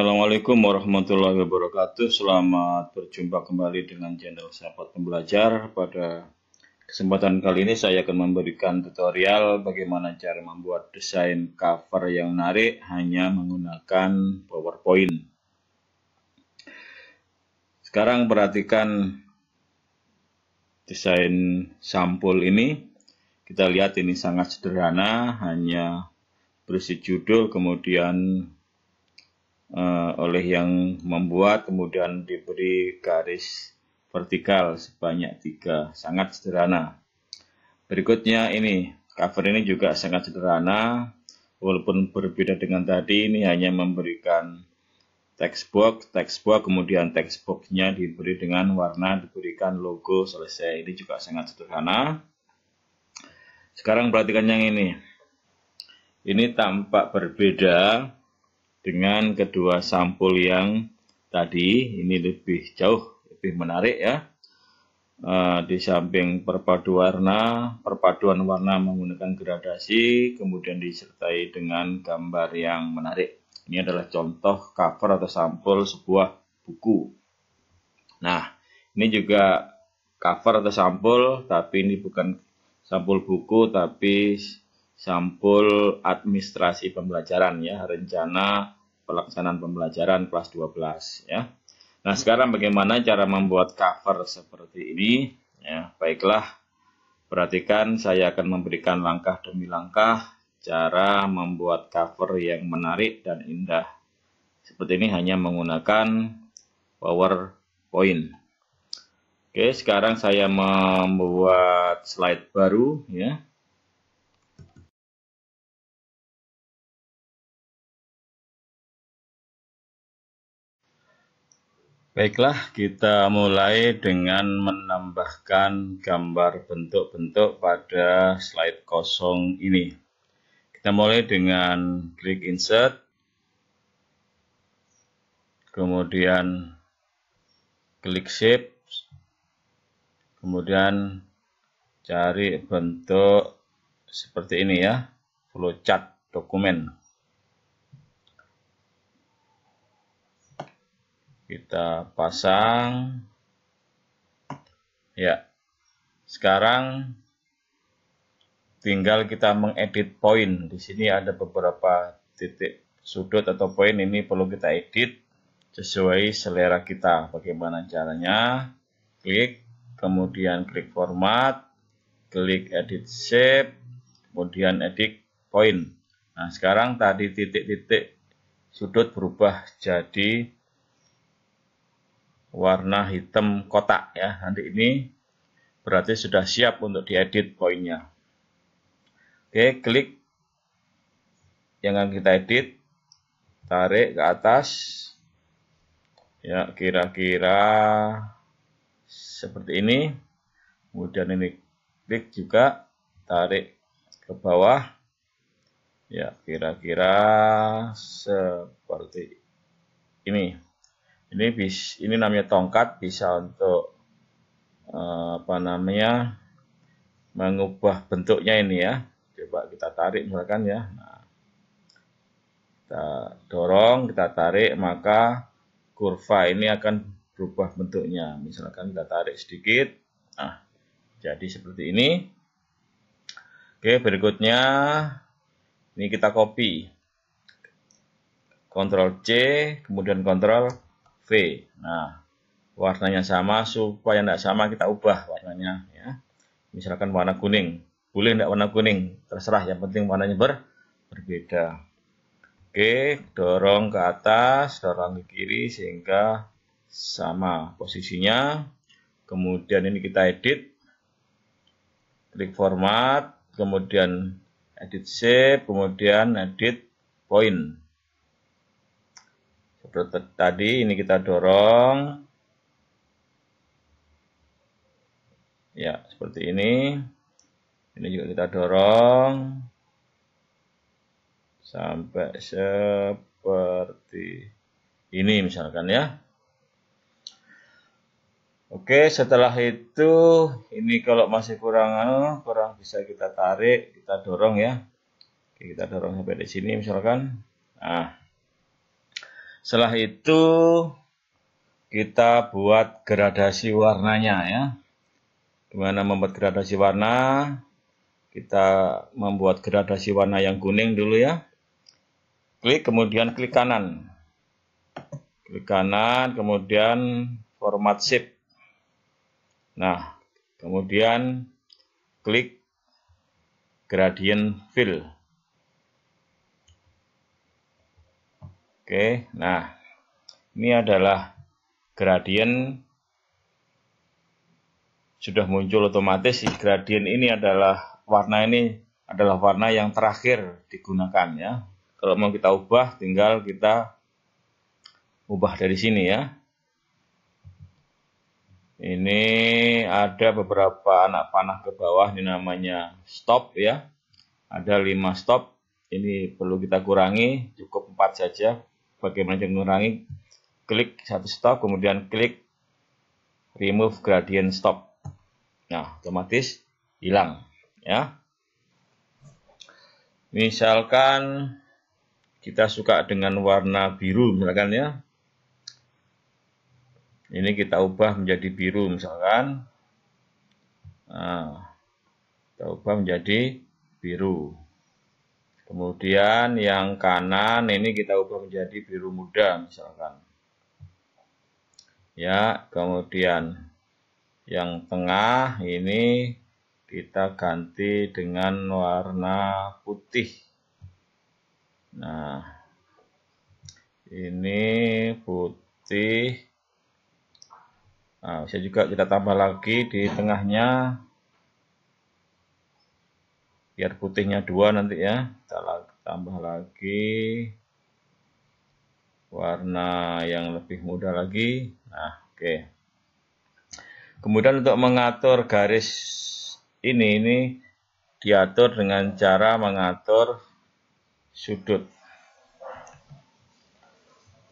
Assalamualaikum warahmatullahi wabarakatuh. Selamat berjumpa kembali dengan channel Sahabat Pembelajar. Pada kesempatan kali ini saya akan memberikan tutorial bagaimana cara membuat desain cover yang menarik hanya menggunakan PowerPoint. Sekarang perhatikan desain sampul ini. Kita lihat ini sangat sederhana, hanya berisi judul kemudian uh, oleh yang membuat kemudian diberi garis vertikal sebanyak tiga sangat sederhana berikutnya ini cover ini juga sangat sederhana walaupun berbeda dengan tadi ini hanya memberikan text box text box kemudian text boxnya diberi dengan warna diberikan logo selesai ini juga sangat sederhana sekarang perhatikan yang ini ini tampak berbeda dengan kedua sampul yang tadi ini lebih jauh lebih menarik ya eh, di samping perpadu warna perpaduan warna menggunakan gradasi kemudian disertai dengan gambar yang menarik ini adalah contoh cover atau sampul sebuah buku nah ini juga cover atau sampul tapi ini bukan sampul buku tapi sampul administrasi pembelajaran ya, rencana pelaksanaan pembelajaran kelas 12 ya. Nah, sekarang bagaimana cara membuat cover seperti ini ya? Baiklah, perhatikan saya akan memberikan langkah demi langkah cara membuat cover yang menarik dan indah. Seperti ini hanya menggunakan PowerPoint. Oke, sekarang saya membuat slide baru ya. Baiklah, kita mulai dengan menambahkan gambar bentuk-bentuk pada slide kosong ini. Kita mulai dengan klik insert, kemudian klik shape, kemudian cari bentuk seperti ini ya, flowchart dokumen. kita pasang ya sekarang tinggal kita mengedit poin di sini ada beberapa titik sudut atau poin ini perlu kita edit sesuai selera kita bagaimana caranya klik kemudian klik format klik edit shape kemudian edit point nah sekarang tadi titik-titik sudut berubah jadi warna hitam kotak ya. Nanti ini berarti sudah siap untuk diedit poinnya. Oke, klik yang akan kita edit, tarik ke atas. Ya, kira-kira seperti ini. Kemudian ini klik juga, tarik ke bawah. Ya, kira-kira seperti ini. Ini bis, ini namanya tongkat bisa untuk eh, apa namanya mengubah bentuknya ini ya. Coba kita tarik misalkan ya. Nah, kita dorong, kita tarik maka kurva ini akan berubah bentuknya. Misalkan kita tarik sedikit. Nah, jadi seperti ini. Oke, berikutnya ini kita copy. Ctrl C, kemudian Ctrl Nah, warnanya sama supaya tidak sama kita ubah warnanya ya. Misalkan warna kuning, boleh tidak warna kuning, terserah yang penting warnanya ber berbeda. Oke, dorong ke atas, dorong ke kiri sehingga sama posisinya. Kemudian ini kita edit. Klik format, kemudian edit shape, kemudian edit point seperti tadi ini kita dorong ya seperti ini ini juga kita dorong sampai seperti ini misalkan ya Oke setelah itu ini kalau masih kurang anu, kurang bisa kita tarik kita dorong ya Oke, kita dorong sampai di sini misalkan nah setelah itu kita buat gradasi warnanya ya. Gimana membuat gradasi warna? Kita membuat gradasi warna yang kuning dulu ya. Klik kemudian klik kanan. Klik kanan kemudian format shape. Nah, kemudian klik gradient fill. Oke, nah ini adalah gradien sudah muncul otomatis. Gradien ini adalah warna ini adalah warna yang terakhir digunakan ya. Kalau mau kita ubah, tinggal kita ubah dari sini ya. Ini ada beberapa anak panah ke bawah, ini namanya stop ya. Ada 5 stop, ini perlu kita kurangi, cukup 4 saja, bagaimana cara mengurangi klik satu stop kemudian klik remove gradient stop nah otomatis hilang ya misalkan kita suka dengan warna biru misalkan ya ini kita ubah menjadi biru misalkan nah, kita ubah menjadi biru Kemudian yang kanan ini kita ubah menjadi biru muda misalkan. Ya, kemudian yang tengah ini kita ganti dengan warna putih. Nah, ini putih. Nah, bisa juga kita tambah lagi di tengahnya biar putihnya dua nanti ya kita tambah lagi warna yang lebih mudah lagi nah oke okay. kemudian untuk mengatur garis ini ini diatur dengan cara mengatur sudut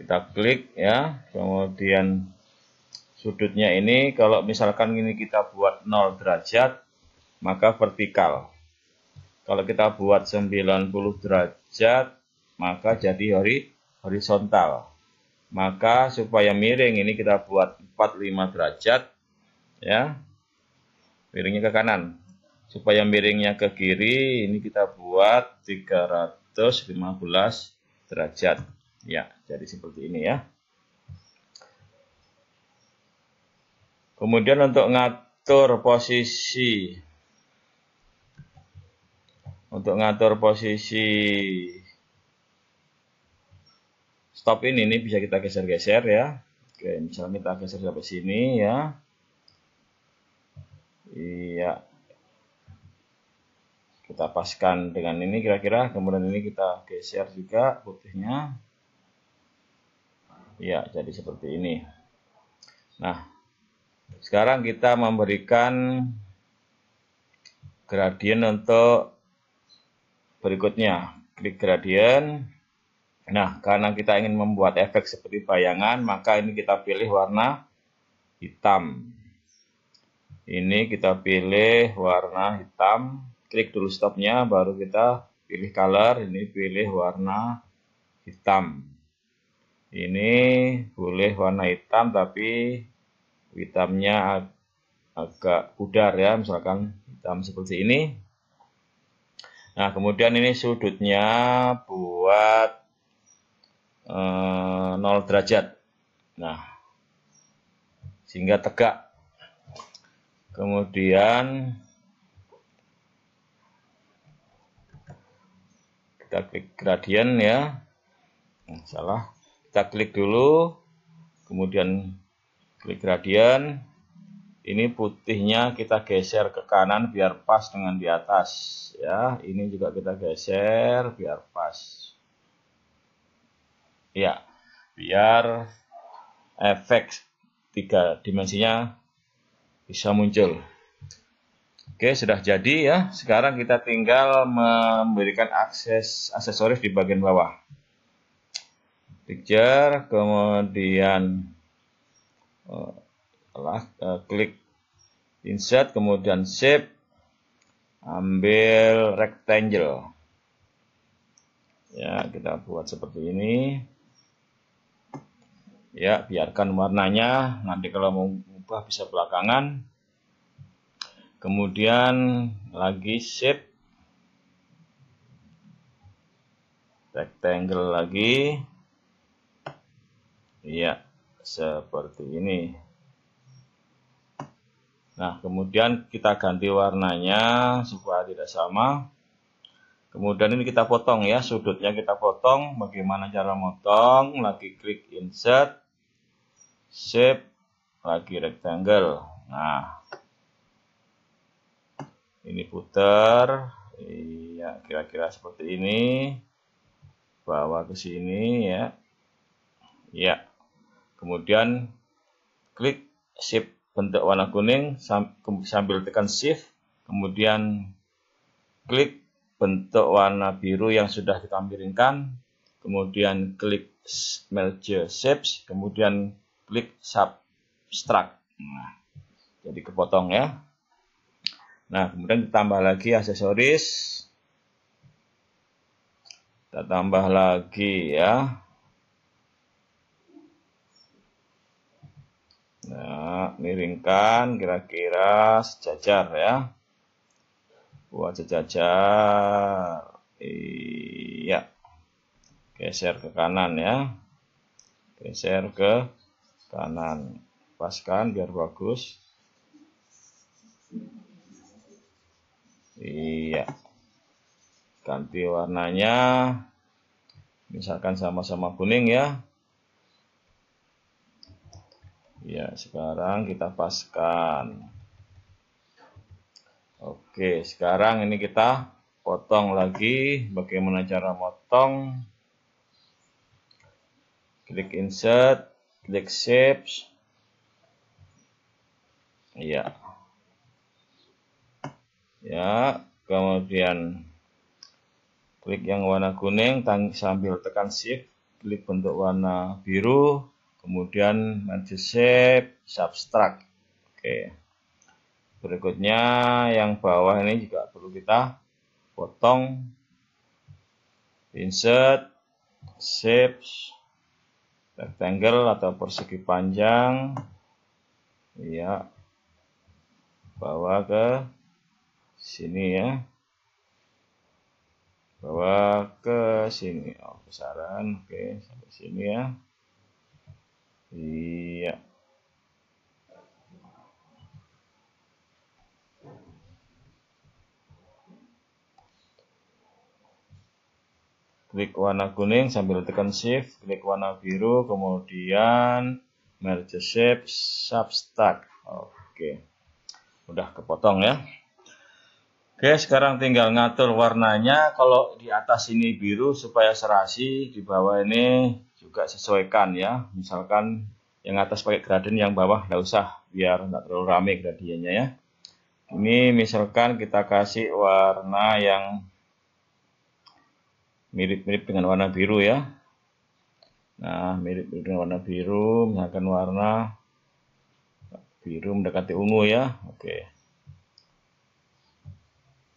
kita klik ya kemudian sudutnya ini kalau misalkan ini kita buat 0 derajat maka vertikal kalau kita buat 90 derajat, maka jadi hori, horizontal. Maka supaya miring ini kita buat 45 derajat, ya. Miringnya ke kanan. Supaya miringnya ke kiri, ini kita buat 315 derajat. Ya, jadi seperti ini ya. Kemudian untuk ngatur posisi untuk ngatur posisi stop ini ini bisa kita geser-geser ya oke misalnya kita geser sampai sini ya iya kita paskan dengan ini kira-kira kemudian ini kita geser juga putihnya iya jadi seperti ini nah sekarang kita memberikan gradien untuk berikutnya klik gradient. nah karena kita ingin membuat efek seperti bayangan maka ini kita pilih warna hitam ini kita pilih warna hitam klik dulu stopnya baru kita pilih color ini pilih warna hitam ini boleh warna hitam tapi hitamnya agak pudar ya misalkan hitam seperti ini Nah, kemudian ini sudutnya buat eh, 0 derajat. Nah, sehingga tegak. Kemudian kita klik gradien ya. Nah, salah. Kita klik dulu, kemudian klik gradien. Ini putihnya kita geser ke kanan biar pas dengan di atas ya. Ini juga kita geser biar pas. Ya, biar efek tiga dimensinya bisa muncul. Oke, sudah jadi ya. Sekarang kita tinggal memberikan akses aksesoris di bagian bawah. Picture, kemudian eh, setelah eh, klik insert kemudian shape ambil rectangle ya kita buat seperti ini ya biarkan warnanya nanti kalau mau ubah bisa belakangan kemudian lagi shape rectangle lagi ya seperti ini Nah, kemudian kita ganti warnanya supaya tidak sama. Kemudian ini kita potong ya, sudutnya kita potong. Bagaimana cara motong? Lagi klik insert, shape, lagi rectangle. Nah, ini putar. Iya, kira-kira seperti ini. Bawa ke sini ya. ya Kemudian klik shape bentuk warna kuning sambil tekan shift kemudian klik bentuk warna biru yang sudah kita miringkan kemudian klik merge shapes kemudian klik subtract nah, jadi kepotong ya nah kemudian ditambah lagi aksesoris kita tambah lagi ya Nah, miringkan kira-kira sejajar ya. Buat sejajar. Iya. Geser ke kanan ya. Geser ke kanan. Paskan biar bagus. Iya. Ganti warnanya. Misalkan sama-sama kuning ya. Ya, sekarang kita paskan. Oke, sekarang ini kita potong lagi. Bagaimana cara motong? Klik insert, klik shapes. Ya. Ya, kemudian klik yang warna kuning sambil tekan shift, klik bentuk warna biru, kemudian magic shape subtract oke berikutnya yang bawah ini juga perlu kita potong insert shapes rectangle atau persegi panjang ya bawa ke sini ya bawa ke sini oh besaran oke sampai sini ya Iya. Klik warna kuning sambil tekan shift, klik warna biru, kemudian merge shape substack. Oke. Udah kepotong ya. Oke, sekarang tinggal ngatur warnanya. Kalau di atas ini biru supaya serasi, di bawah ini juga sesuaikan ya. Misalkan yang atas pakai gradient yang bawah nggak usah biar nggak terlalu rame gradiennya ya. Ini misalkan kita kasih warna yang mirip-mirip dengan warna biru ya. Nah, mirip dengan warna biru, misalkan warna biru mendekati ungu ya. Oke.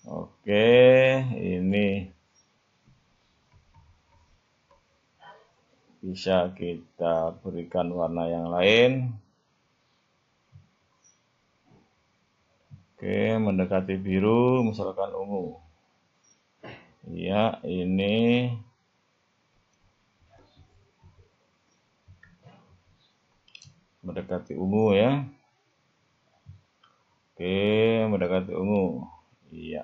Oke, ini bisa kita berikan warna yang lain Oke, mendekati biru, misalkan ungu. Iya, ini mendekati ungu ya. Oke, mendekati ungu. Iya.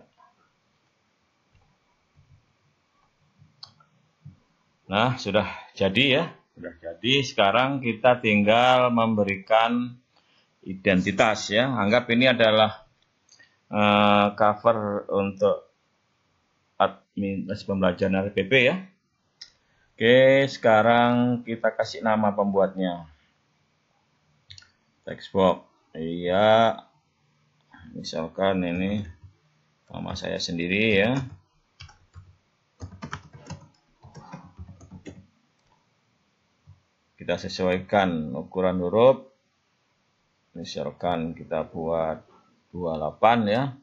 Nah, sudah jadi ya. Sudah jadi. Sekarang kita tinggal memberikan identitas ya. Anggap ini adalah uh, cover untuk admin eh, pembelajaran RPP ya. Oke, sekarang kita kasih nama pembuatnya. Textbox. Iya. Misalkan ini nama saya sendiri ya. kita sesuaikan ukuran huruf misalkan kita buat 28 ya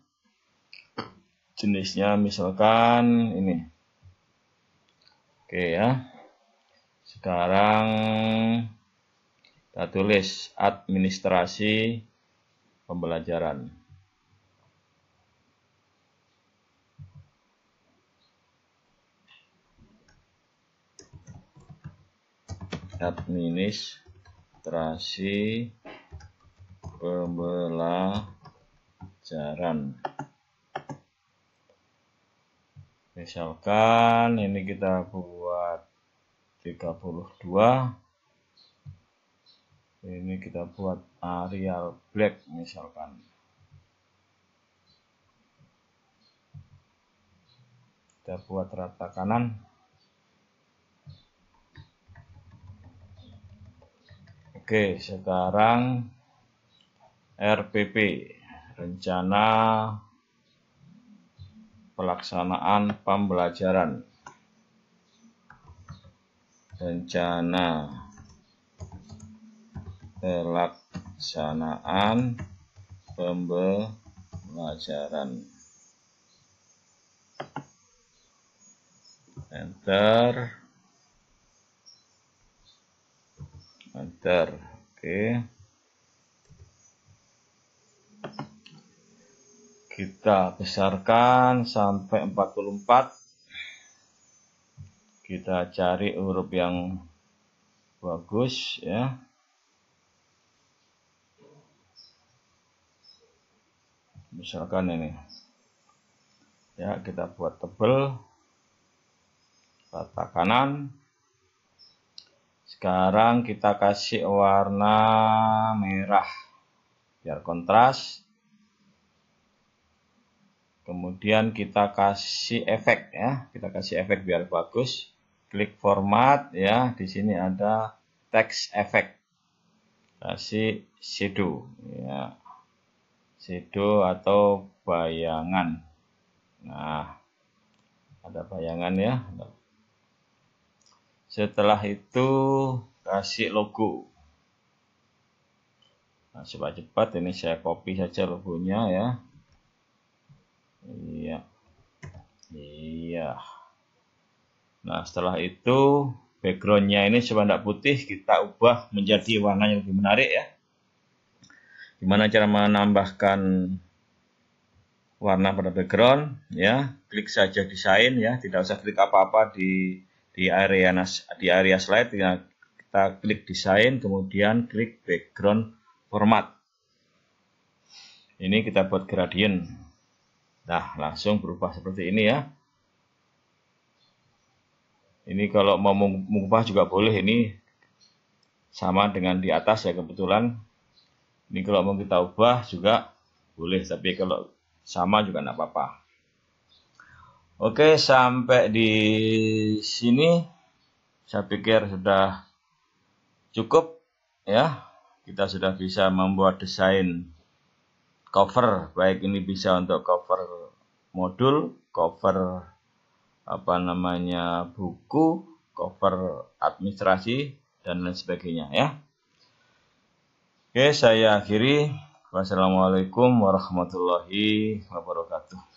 jenisnya misalkan ini oke ya sekarang kita tulis administrasi pembelajaran administrasi pembelajaran misalkan ini kita buat 32 ini kita buat Arial Black misalkan kita buat rata kanan Oke, sekarang RPP, rencana pelaksanaan pembelajaran. Rencana pelaksanaan pembelajaran. Enter. enter Oke. Kita besarkan sampai 44. Kita cari huruf yang bagus ya. Misalkan ini. Ya, kita buat tebel. Rata kanan. Sekarang kita kasih warna merah biar kontras. Kemudian kita kasih efek ya, kita kasih efek biar bagus. Klik format ya, di sini ada text effect. Kasih shadow ya. Shadow atau bayangan. Nah, ada bayangan ya, setelah itu kasih logo nah, cepat-cepat ini saya copy saja logonya ya iya iya nah setelah itu backgroundnya ini tidak putih kita ubah menjadi warna yang lebih menarik ya gimana cara menambahkan warna pada background ya klik saja desain ya tidak usah klik apa-apa di di area di area slide ya, kita klik desain kemudian klik background format ini kita buat gradient nah langsung berubah seperti ini ya ini kalau mau mengubah juga boleh ini sama dengan di atas ya kebetulan ini kalau mau kita ubah juga boleh tapi kalau sama juga tidak apa-apa Oke, sampai di sini saya pikir sudah cukup ya. Kita sudah bisa membuat desain cover, baik ini bisa untuk cover modul, cover apa namanya buku, cover administrasi dan lain sebagainya ya. Oke, saya akhiri. Wassalamualaikum warahmatullahi wabarakatuh.